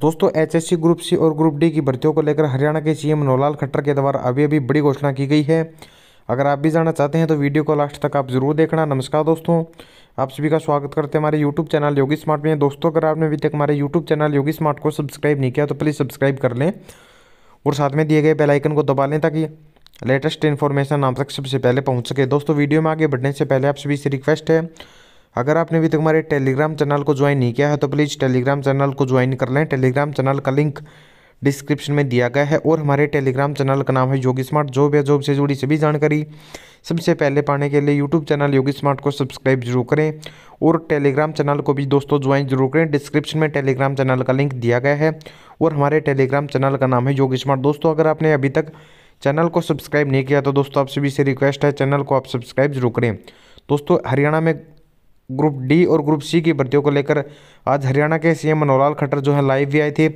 दोस्तों HSC group C और group D की भर्तियों को लेकर हरियाणा के सीएम नोलाल खट्टर के द्वारा अभी अभी बड़ी घोषणा की गई है अगर आप भी जाना चाहते हैं तो वीडियो को लास्ट तक आप जरूर देखना नमस्कार दोस्तों आप सभी का स्वागत करते हैं हमारे यूट्यूब चैनल योगी स्मार्ट में दोस्तों अगर आपने अभी तक हमारे यूट्यूब चैनल योगी स्मार्ट को सब्सक्राइब नहीं किया तो प्लीज़ सब्सक्राइब कर लें और साथ में दिए गए बेलाइकन को दबा लें ताकि लेटेस्ट इन्फॉर्मेशन आप तक सबसे पहले पहुँच सके दोस्तों वीडियो में आगे बढ़ने से पहले आप सभी से रिक्वेस्ट है अगर आपने अभी तक हमारे टेलीग्राम चैनल को ज्वाइन नहीं किया है तो प्लीज़ टेलीग्राम चैनल को ज्वाइन कर लें टेलीग्राम चैनल का लिंक डिस्क्रिप्शन में दिया गया है और हमारे टेलीग्राम चैनल का नाम है योगी स्मार्ट जॉब या जॉब से जुड़ी सभी जानकारी सबसे पहले पाने के लिए यूट्यूब चैनल योगी स्मार्ट को सब्सक्राइब जरूर करें और टेलीग्राम चैनल को भी दोस्तों ज्वाइन जरूर करें डिस्क्रिप्शन में टेलीग्राम चैनल का लिंक दिया गया है और हमारे टेलीग्राम चैनल का नाम है योगी स्मार्ट दोस्तों अगर आपने अभी तक चैनल को सब्सक्राइब नहीं किया तो दोस्तों आप सभी से रिक्वेस्ट है चैनल को आप सब्सक्राइब जरूर करें दोस्तों हरियाणा में ग्रुप डी और ग्रुप सी की भर्तियों को लेकर आज हरियाणा के सीएम मनोहर खट्टर जो है लाइव भी आए थे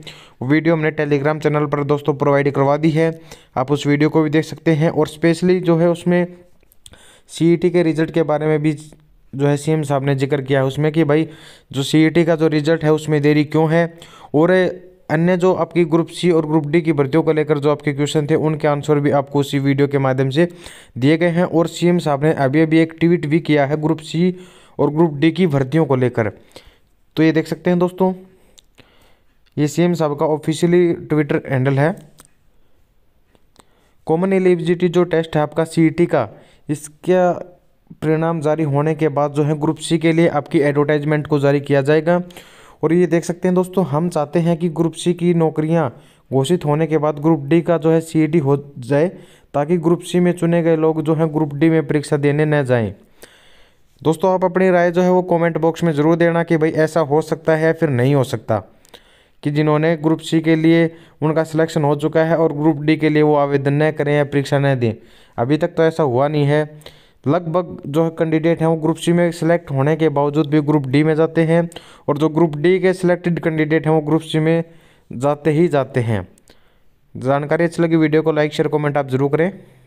वीडियो हमने टेलीग्राम चैनल पर दोस्तों प्रोवाइड करवा दी है आप उस वीडियो को भी देख सकते हैं और स्पेशली जो है उसमें सी के रिजल्ट के बारे में भी जो है सीएम साहब ने जिक्र किया है उसमें कि भाई जो सी का जो रिजल्ट है उसमें देरी क्यों है और अन्य जो आपकी ग्रुप सी और ग्रुप डी की भर्तियों को लेकर जो आपके क्वेश्चन थे उनके आंसर भी आपको उसी वीडियो के माध्यम से दिए गए हैं और सीएम साहब ने अभी अभी एक ट्वीट भी किया है ग्रुप सी और ग्रुप डी की भर्तियों को लेकर तो ये देख सकते हैं दोस्तों ये सीएम साहब का ऑफिशियली ट्विटर हैंडल है कॉमन एलिजिबिलिटी जो टेस्ट है आपका सीईटी e का इसका परिणाम जारी होने के बाद जो है ग्रुप सी के लिए आपकी एडवर्टाइजमेंट को जारी किया जाएगा और ये देख सकते हैं दोस्तों हम चाहते हैं कि ग्रुप सी की नौकरियाँ घोषित होने के बाद ग्रुप डी का जो है सी e हो जाए ताकि ग्रुप सी में चुने गए लोग जो हैं ग्रुप डी में परीक्षा देने न जाएं दोस्तों आप अपनी राय जो है वो कमेंट बॉक्स में ज़रूर देना कि भाई ऐसा हो सकता है या फिर नहीं हो सकता कि जिन्होंने ग्रुप सी के लिए उनका सिलेक्शन हो चुका है और ग्रुप डी के लिए वो आवेदन न करें या परीक्षा न दें अभी तक तो ऐसा हुआ नहीं है लगभग जो कैंडिडेट हैं वो ग्रुप सी में सिलेक्ट होने के बावजूद भी ग्रुप डी में जाते हैं और जो ग्रुप डी के सिलेक्टेड कैंडिडेट हैं वो ग्रुप सी में जाते ही जाते हैं जानकारी अच्छी लगी वीडियो को लाइक शेयर कमेंट आप ज़रूर करें